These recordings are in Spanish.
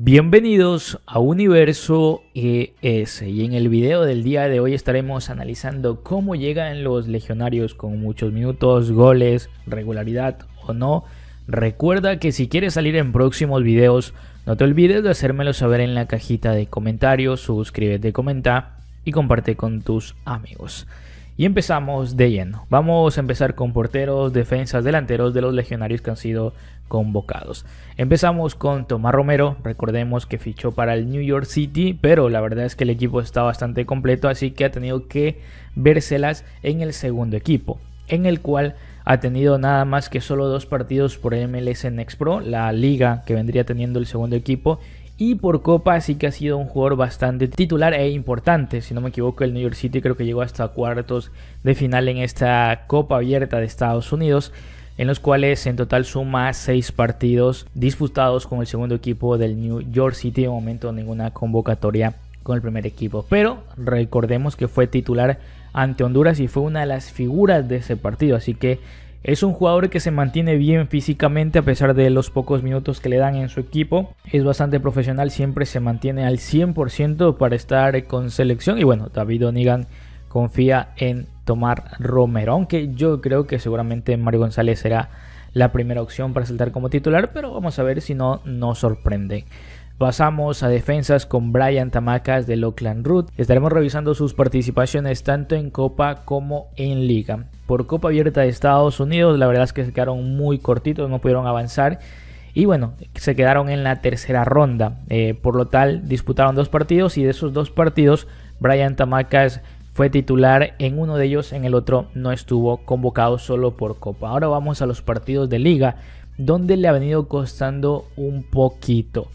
Bienvenidos a Universo ES y en el video del día de hoy estaremos analizando cómo llegan los legionarios con muchos minutos, goles, regularidad o no. Recuerda que si quieres salir en próximos videos no te olvides de hacérmelo saber en la cajita de comentarios, suscríbete, comenta y comparte con tus amigos. Y empezamos de lleno. Vamos a empezar con porteros, defensas, delanteros de los legionarios que han sido convocados. Empezamos con Tomás Romero, recordemos que fichó para el New York City, pero la verdad es que el equipo está bastante completo, así que ha tenido que verselas en el segundo equipo, en el cual ha tenido nada más que solo dos partidos por MLS Next Pro, la liga que vendría teniendo el segundo equipo, y por Copa sí que ha sido un jugador bastante titular e importante. Si no me equivoco, el New York City creo que llegó hasta cuartos de final en esta Copa Abierta de Estados Unidos, en los cuales en total suma seis partidos disputados con el segundo equipo del New York City. De momento ninguna convocatoria con el primer equipo. Pero recordemos que fue titular ante Honduras y fue una de las figuras de ese partido. Así que es un jugador que se mantiene bien físicamente a pesar de los pocos minutos que le dan en su equipo. Es bastante profesional, siempre se mantiene al 100% para estar con selección. Y bueno, David Onigan confía en tomar Romero, aunque yo creo que seguramente Mario González será la primera opción para saltar como titular, pero vamos a ver si no nos sorprende. Pasamos a defensas con Brian Tamacas del Oakland Root. Estaremos revisando sus participaciones tanto en Copa como en Liga por Copa Abierta de Estados Unidos. La verdad es que se quedaron muy cortitos, no pudieron avanzar. Y bueno, se quedaron en la tercera ronda. Eh, por lo tal, disputaron dos partidos y de esos dos partidos, Brian Tamacas fue titular en uno de ellos, en el otro no estuvo convocado solo por Copa. Ahora vamos a los partidos de liga, donde le ha venido costando un poquito.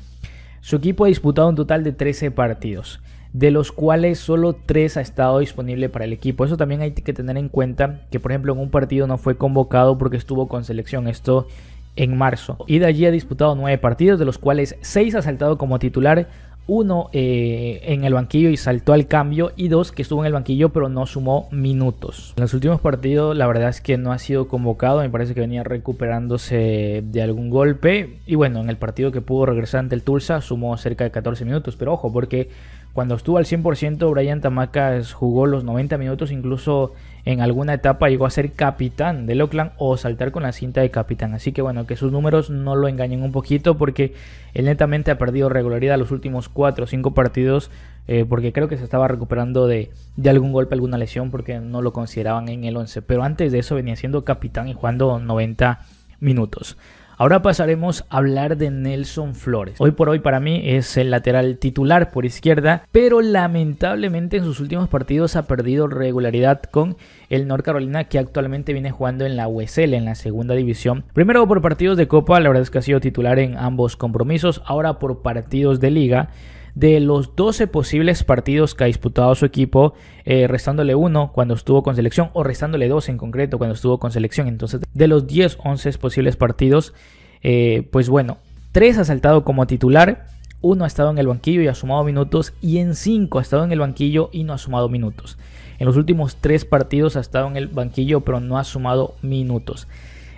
Su equipo ha disputado un total de 13 partidos de los cuales solo 3 ha estado disponible para el equipo. Eso también hay que tener en cuenta que por ejemplo en un partido no fue convocado porque estuvo con selección. Esto en marzo. Y de allí ha disputado 9 partidos, de los cuales 6 ha saltado como titular, uno eh, en el banquillo y saltó al cambio y dos que estuvo en el banquillo pero no sumó minutos. En los últimos partidos la verdad es que no ha sido convocado, me parece que venía recuperándose de algún golpe y bueno, en el partido que pudo regresar ante el Tulsa sumó cerca de 14 minutos, pero ojo porque cuando estuvo al 100%, Brian Tamacas jugó los 90 minutos, incluso en alguna etapa llegó a ser capitán del Oakland o saltar con la cinta de capitán. Así que bueno, que sus números no lo engañen un poquito porque él netamente ha perdido regularidad los últimos 4 o 5 partidos eh, porque creo que se estaba recuperando de, de, algún golpe, alguna lesión porque no lo consideraban en el 11. Pero antes de eso venía siendo capitán y jugando 90 minutos. Ahora pasaremos a hablar de Nelson Flores. Hoy por hoy para mí es el lateral titular por izquierda, pero lamentablemente en sus últimos partidos ha perdido regularidad con el North Carolina que actualmente viene jugando en la USL, en la segunda división. Primero por partidos de Copa, la verdad es que ha sido titular en ambos compromisos, ahora por partidos de liga de los 12 posibles partidos que ha disputado su equipo, eh, restándole uno cuando estuvo con selección o restándole dos en concreto cuando estuvo con selección. Entonces, de los 10, 11 posibles partidos, eh, pues bueno, 3 ha saltado como titular, uno ha estado en el banquillo y ha sumado minutos, y en 5 ha estado en el banquillo y no ha sumado minutos. En los últimos 3 partidos ha estado en el banquillo pero no ha sumado minutos.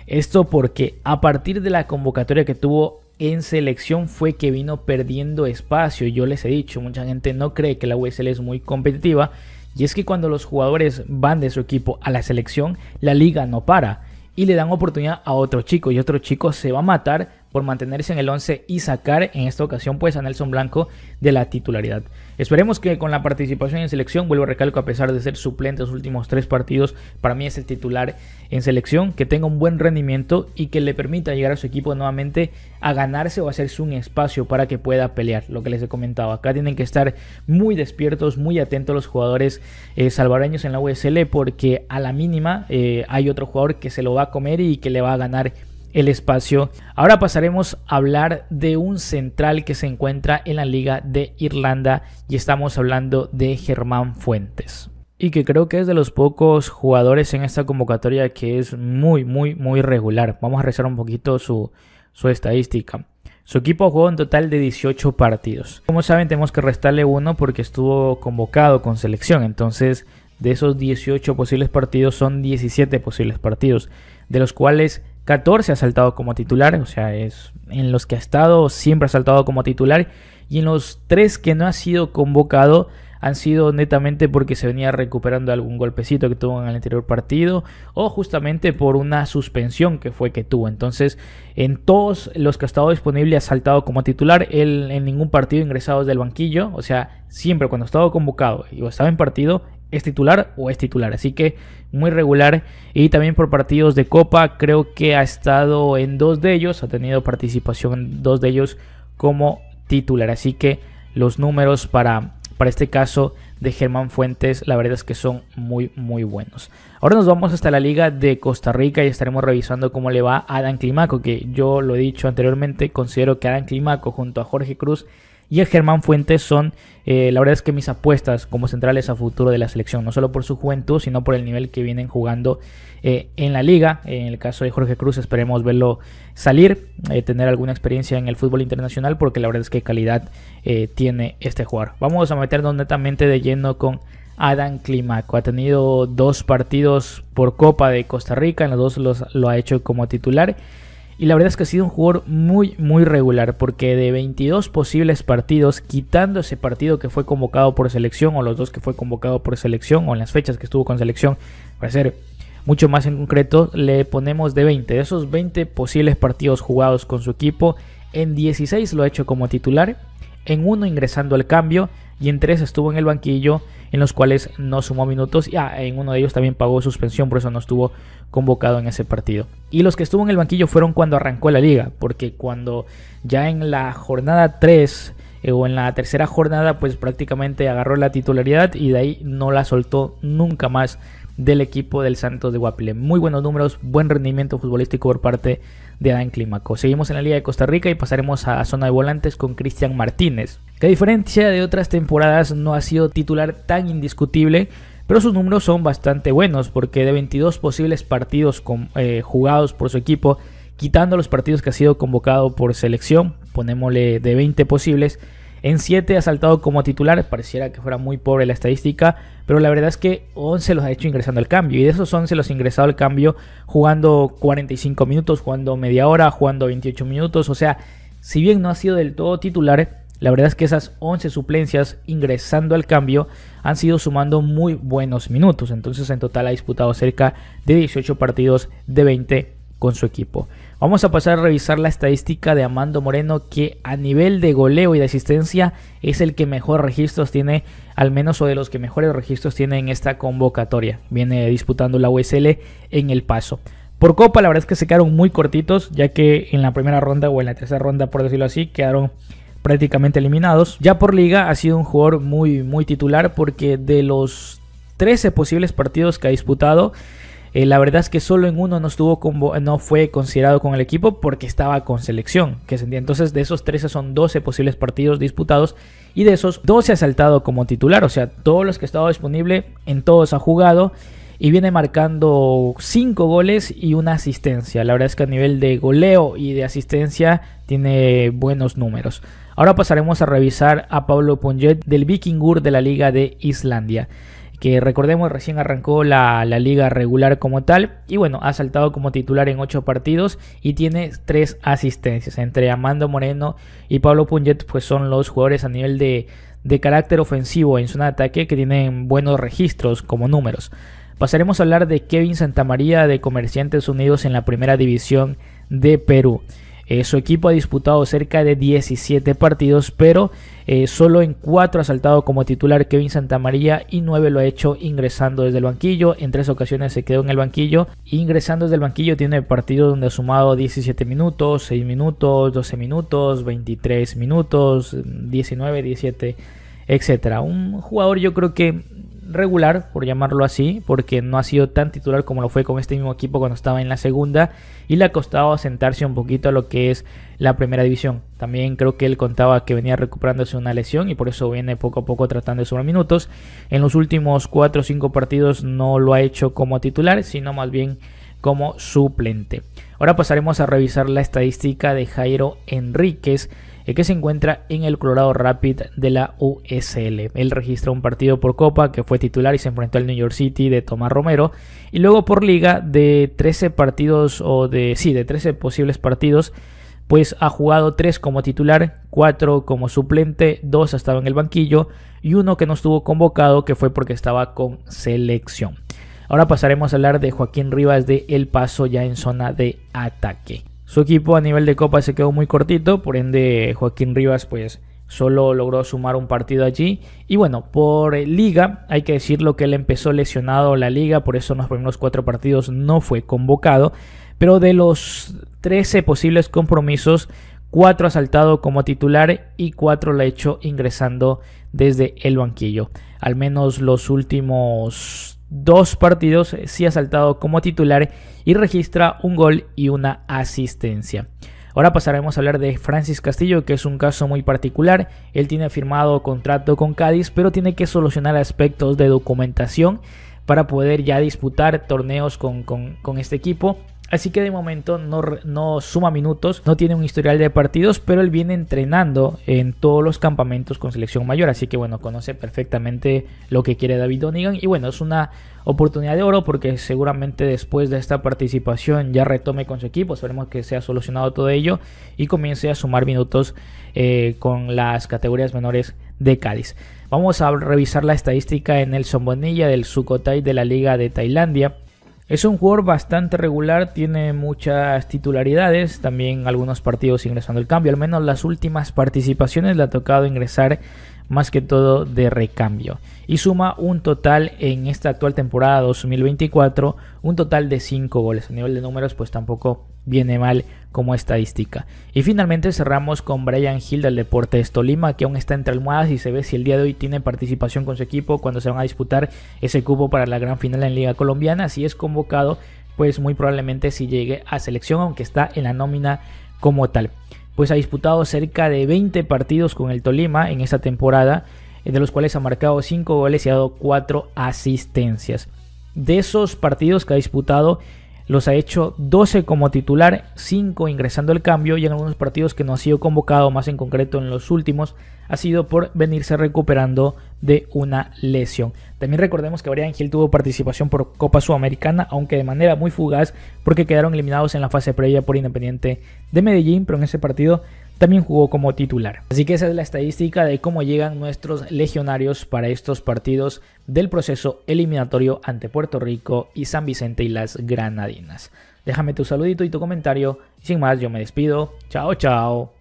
Esto porque a partir de la convocatoria que tuvo en selección fue que vino perdiendo espacio. Yo les he dicho, mucha gente no cree que la USL es muy competitiva. Y es que cuando los jugadores van de su equipo a la selección, la liga no para. Y le dan oportunidad a otro chico. Y otro chico se va a matar por mantenerse en el 11 y sacar en esta ocasión pues a Nelson Blanco de la titularidad. Esperemos que con la participación en selección, vuelvo a recalco, a pesar de ser suplente los últimos tres partidos, para mí es el titular en selección, que tenga un buen rendimiento y que le permita llegar a su equipo nuevamente a ganarse o hacerse un espacio para que pueda pelear, lo que les he comentado. Acá tienen que estar muy despiertos, muy atentos los jugadores salvareños eh, salvadoreños en la USL porque a la mínima eh, hay otro jugador que se lo va a comer y que le va a ganar el espacio. Ahora pasaremos a hablar de un central que se encuentra en la Liga de Irlanda y estamos hablando de Germán Fuentes. Y que creo que es de los pocos jugadores en esta convocatoria que es muy, muy, muy regular. Vamos a revisar un poquito su, su estadística. Su equipo jugó un total de 18 partidos. Como saben, tenemos que restarle uno porque estuvo convocado con selección. Entonces, de esos 18 posibles partidos, son 17 posibles partidos, de los cuales 14 ha saltado como titular, o sea, es en los que ha estado siempre ha saltado como titular y en los 3 que no ha sido convocado han sido netamente porque se venía recuperando algún golpecito que tuvo en el anterior partido o justamente por una suspensión que fue que tuvo. Entonces, en todos los que ha estado disponible ha saltado como titular, él en ningún partido ingresado desde el banquillo, o sea, siempre cuando ha estado convocado y estaba en partido, es titular o es titular. Así que muy regular. Y también por partidos de Copa, creo que ha estado en dos de ellos, ha tenido participación en dos de ellos como titular. Así que los números para, para este caso de Germán Fuentes, la verdad es que son muy, muy buenos. Ahora nos vamos hasta la Liga de Costa Rica y estaremos revisando cómo le va a Adán Climaco, que yo lo he dicho anteriormente, considero que Adán Climaco junto a Jorge Cruz y el Germán Fuentes son, eh, la verdad es que mis apuestas como centrales a futuro de la selección, no solo por su juventud, sino por el nivel que vienen jugando eh, en la liga. En el caso de Jorge Cruz esperemos verlo salir, eh, tener alguna experiencia en el fútbol internacional, porque la verdad es que calidad tiene este jugador. Vamos a meternos netamente de lleno con Adam Climaco. Ha tenido dos partidos por Copa de Costa Rica, en los dos los, lo ha hecho como titular. Y la verdad es que ha sido un jugador muy, muy regular, porque de 22 posibles partidos, quitando ese partido que fue convocado por selección, o los dos que fue convocado por selección, o en las fechas que estuvo con selección, para ser mucho más en concreto, le ponemos de 20. De esos 20 posibles partidos jugados con su equipo, en 16 lo ha hecho como titular en uno ingresando al cambio y en tres estuvo en el banquillo, en los cuales no sumó minutos y ah, en uno de ellos también pagó suspensión, por eso no estuvo convocado en ese partido. Y los que estuvo en el banquillo fueron cuando arrancó la liga, porque cuando ya en la jornada 3 eh, o en la tercera jornada, pues prácticamente agarró la titularidad y de ahí no la soltó nunca más del equipo del Santos de Guapile. Muy buenos números, buen rendimiento futbolístico por parte de Adán Clímaco. Seguimos en la Liga de Costa Rica y pasaremos a zona de volantes con Cristian Martínez, que a diferencia de otras temporadas no ha sido titular tan indiscutible, pero sus números son bastante buenos porque de 22 posibles partidos eh, jugados por su equipo, quitando los partidos que ha sido convocado por selección, ponémosle de 20 posibles, en 7 ha saltado como titular, pareciera que fuera muy pobre la estadística, pero la verdad es que 11 los ha hecho ingresando al cambio. Y de esos 11 los ha ingresado al cambio jugando 45 minutos, jugando media hora, jugando 28 minutos. O sea, si bien no ha sido del todo titular, la verdad es que esas 11 suplencias ingresando al cambio han sido sumando muy buenos minutos. Entonces en total ha disputado cerca de 18 partidos de 20 con su equipo. Vamos a pasar a revisar la estadística de Amando Moreno que a nivel de goleo y de asistencia es el que mejor registros tiene, al menos o de los que mejores registros tiene en esta convocatoria. Viene disputando la USL en el paso. Por Copa la verdad es que se quedaron muy cortitos ya que en la primera ronda o en la tercera ronda por decirlo así quedaron prácticamente eliminados. Ya por liga ha sido un jugador muy muy titular porque de los 13 posibles partidos que ha disputado eh, la verdad es que solo en uno no, estuvo con, no fue considerado con el equipo porque estaba con selección. Que entonces de esos 13 son 12 posibles partidos disputados y de esos 12 ha saltado como titular. O sea, todos los que estaba disponible, en todos ha jugado y viene marcando 5 goles y una asistencia. La verdad es que a nivel de goleo y de asistencia tiene buenos números. Ahora pasaremos a revisar a Pablo Ponjet del Vikingur de la Liga de Islandia que recordemos recién arrancó la, liga regular como tal y bueno, ha saltado como titular en 8 partidos y tiene 3 asistencias. Entre Amando Moreno y Pablo Punget pues son los jugadores a nivel de, de carácter ofensivo en zona de ataque que tienen buenos registros como números. Pasaremos a hablar de Kevin Santamaría de Comerciantes Unidos en la primera división de Perú. Eh, su equipo ha disputado cerca de 17 partidos, pero eh, solo en 4 ha saltado como titular Kevin Santamaría y 9 lo ha hecho ingresando desde el banquillo. En 3 ocasiones se quedó en el banquillo. Ingresando desde el banquillo tiene partidos donde ha sumado 17 minutos, 6 minutos, 12 minutos, 23 minutos, 19, 17, etc. Un jugador yo creo que regular, por llamarlo así, porque no ha sido tan titular como lo fue con este mismo equipo cuando estaba en la segunda y le ha costado sentarse un poquito a lo que es la primera división. También creo que él contaba que venía recuperándose una lesión y por eso viene poco a poco tratando de sumar minutos. En los últimos 4 o 5 partidos no lo ha hecho como titular, sino más bien como suplente. Ahora pasaremos a revisar la estadística de Jairo Enríquez eh, que se encuentra en el Colorado Rapid de la USL. Él registró un partido por Copa que fue titular y se enfrentó al New York City de Tomás Romero. Y luego por Liga de 13 partidos o de sí, de 13 posibles partidos, pues ha jugado 3 como titular, 4 como suplente, 2 ha estado en el banquillo y uno que no estuvo convocado que fue porque estaba con selección. Ahora pasaremos a hablar de Joaquín Rivas de El Paso ya en zona de ataque. Su equipo a nivel de copa se quedó muy cortito, por ende Joaquín Rivas pues solo logró sumar un partido allí. Y bueno, por liga hay que decirlo que él empezó lesionado la liga, por eso en los primeros cuatro partidos no fue convocado. Pero de los 13 posibles compromisos, 4 ha saltado como titular y 4 lo ha hecho ingresando desde el banquillo. Al menos los últimos dos partidos eh, si ha saltado como titular y registra un gol y una asistencia. Ahora pasaremos a hablar de Francis Castillo, que es un caso muy particular. Él tiene firmado contrato con Cádiz, pero tiene que solucionar aspectos de documentación para poder ya disputar torneos con, con este equipo Así que de momento no, suma minutos, no tiene un historial de partidos, pero él viene entrenando en todos los campamentos con selección mayor. Así que bueno, conoce perfectamente lo que quiere David Donigan. Y bueno, es una oportunidad de oro porque seguramente después de esta participación ya retome con su equipo. Esperemos que sea solucionado todo ello y comience a sumar minutos eh, con las categorías menores de Cádiz. Vamos a revisar la estadística en Nelson Bonilla del Sukhothai de la Liga de Tailandia es un jugador bastante regular, tiene muchas titularidades, también algunos partidos ingresando el cambio, al menos las últimas participaciones le ha tocado ingresar más que todo de recambio. Y suma un total en esta actual temporada 2024, un total de 5 goles. A nivel de números pues tampoco viene mal como estadística. Y finalmente cerramos con Brian Hill del Deportes Tolima, que aún está entre almohadas y se ve si el día de hoy tiene participación con su equipo cuando se van a disputar ese cupo para la gran final en Liga Colombiana. Si es convocado, pues muy probablemente si llegue a selección, aunque está en la nómina como tal. Pues ha disputado cerca de 20 partidos con el Tolima en esta temporada, eh, de los cuales ha marcado 5 goles y ha dado 4 asistencias. De esos partidos que ha disputado, los ha hecho 12 como titular, 5 ingresando al cambio y en algunos partidos que no ha sido convocado, más en concreto en los últimos, ha sido por venirse recuperando de una lesión. También recordemos que Brian Angel tuvo participación por Copa Sudamericana, aunque de manera muy fugaz, porque quedaron eliminados en la fase previa por Independiente de Medellín, pero en ese partido también jugó como titular. Así que esa es la estadística de cómo llegan nuestros legionarios para estos partidos del proceso eliminatorio ante Puerto Rico y San Vicente y las Granadinas. Déjame tu saludito y tu comentario. Y sin más, yo me despido. Chao, chao.